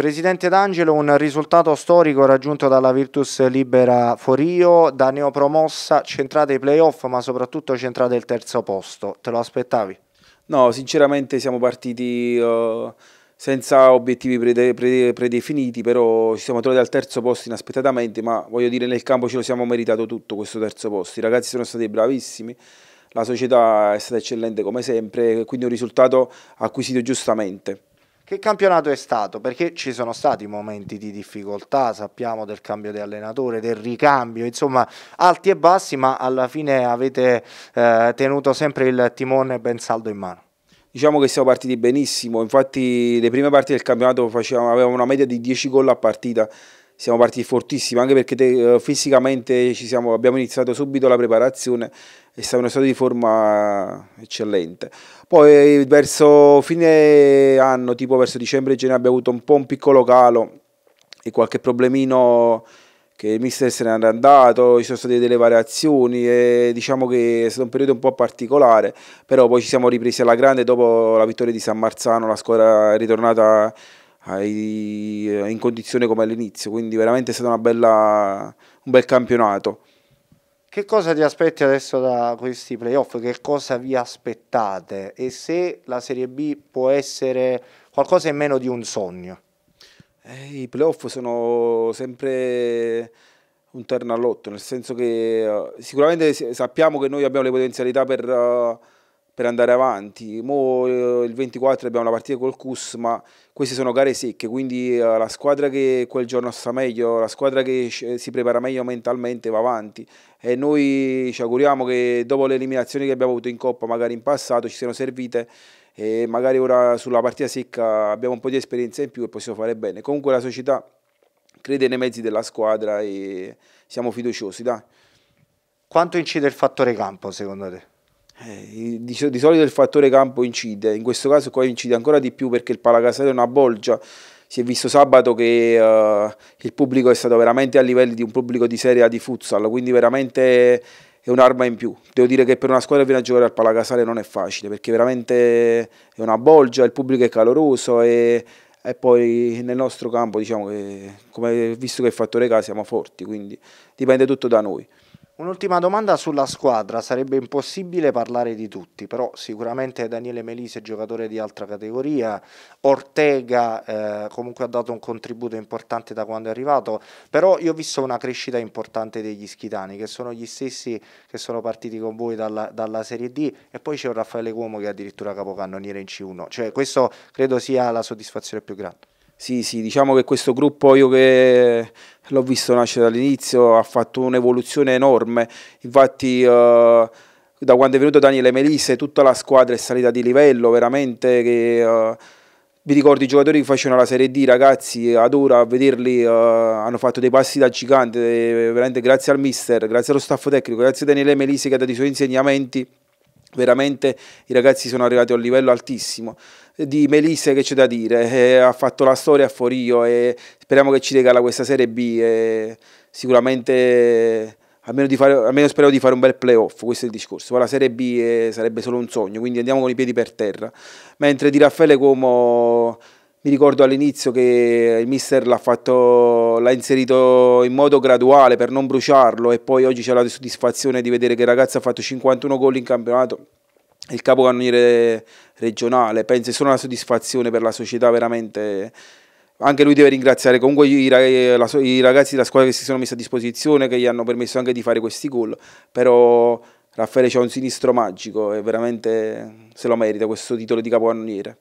Presidente D'Angelo, un risultato storico raggiunto dalla Virtus Libera Forio, da neopromossa, centrata i playoff ma soprattutto centrata il terzo posto, te lo aspettavi? No, sinceramente siamo partiti uh, senza obiettivi prede prede predefiniti, però ci siamo trovati al terzo posto inaspettatamente, ma voglio dire nel campo ce lo siamo meritato tutto questo terzo posto, i ragazzi sono stati bravissimi, la società è stata eccellente come sempre, quindi un risultato acquisito giustamente. Che campionato è stato? Perché ci sono stati momenti di difficoltà, sappiamo del cambio di allenatore, del ricambio, insomma alti e bassi, ma alla fine avete eh, tenuto sempre il timone ben saldo in mano. Diciamo che siamo partiti benissimo, infatti le prime parti del campionato facevamo, avevamo una media di 10 gol a partita, siamo partiti fortissimi, anche perché te, eh, fisicamente siamo, abbiamo iniziato subito la preparazione e siamo in uno stato di forma eccellente. Poi verso fine anno, tipo verso dicembre ce ne abbiamo avuto un po' un piccolo calo e qualche problemino che il mister se n'è andato, ci sono state delle variazioni e diciamo che è stato un periodo un po' particolare, però poi ci siamo ripresi alla grande dopo la vittoria di San Marzano, la squadra è ritornata ai, eh, in condizione come all'inizio, quindi veramente è stato bella, un bel campionato. Che cosa ti aspetti adesso da questi playoff? Che cosa vi aspettate? E se la Serie B può essere qualcosa in meno di un sogno? Eh, I playoff sono sempre un terno all'otto, nel senso che uh, sicuramente sappiamo che noi abbiamo le potenzialità per... Uh, per andare avanti. Mo eh, il 24 abbiamo la partita col Cus, ma queste sono gare secche, quindi eh, la squadra che quel giorno sta meglio, la squadra che si prepara meglio mentalmente va avanti e noi ci auguriamo che dopo le eliminazioni che abbiamo avuto in Coppa, magari in passato, ci siano servite e magari ora sulla partita secca abbiamo un po' di esperienza in più e possiamo fare bene. Comunque la società crede nei mezzi della squadra e siamo fiduciosi. Dai. Quanto incide il fattore campo secondo te? Eh, di, di, solito il fattore campo incide, in questo caso qua incide ancora di più perché il Palacasale è una bolgia. Si è visto sabato che uh, il pubblico è stato veramente a livelli di un pubblico di Serie A di futsal, quindi veramente è un'arma in più. Devo dire che per una squadra che viene a giocare al Palacasale non è facile perché veramente è una bolgia, il pubblico è caloroso e, e poi nel nostro campo, diciamo che, come, visto che il fattore K siamo forti, quindi dipende tutto da noi. Un'ultima domanda sulla squadra, sarebbe impossibile parlare di tutti, però sicuramente Daniele Melise è giocatore di altra categoria, Ortega eh, comunque ha dato un contributo importante da quando è arrivato, però io ho visto una crescita importante degli schitani, che sono gli stessi che sono partiti con voi dalla, dalla Serie D e poi c'è un Raffaele Cuomo che è addirittura capocannoniere in C1, cioè questo credo sia la soddisfazione più grande. Sì, sì, diciamo che questo gruppo io che l'ho visto nascere dall'inizio, ha fatto un'evoluzione enorme, infatti eh, da quando è venuto Daniele Melisse tutta la squadra è salita di livello, veramente che... Eh, vi ricordo i giocatori che facevano la Serie D, ragazzi, ad ora a vederli uh, hanno fatto dei passi da gigante, eh, veramente grazie al mister, grazie allo staff tecnico, grazie a Daniele Melisi che ha dato i suoi insegnamenti veramente i ragazzi sono arrivati a un livello altissimo. Di Melisse che c'è da dire, eh, ha fatto la storia a Forio e eh, speriamo che ci regala questa Serie B e eh, sicuramente almeno, fare, almeno speriamo di fare un bel playoff, questo è il discorso, Ma la Serie B eh, sarebbe solo un sogno, quindi andiamo con i piedi per terra. Mentre di Raffaele Como mi ricordo all'inizio che il mister l'ha, inserito in modo graduale per non bruciarlo e poi oggi c'è la soddisfazione di vedere che il ragazzo ha fatto 51 gol in campionato, il capocannoniere regionale, penso è solo una soddisfazione per la società veramente anche lui deve ringraziare comunque i, ragazzi della squadra che si sono messi a disposizione, che gli hanno permesso anche di fare questi gol, però Raffaele c'ha un sinistro magico e veramente se lo merita questo titolo di capocannoniere.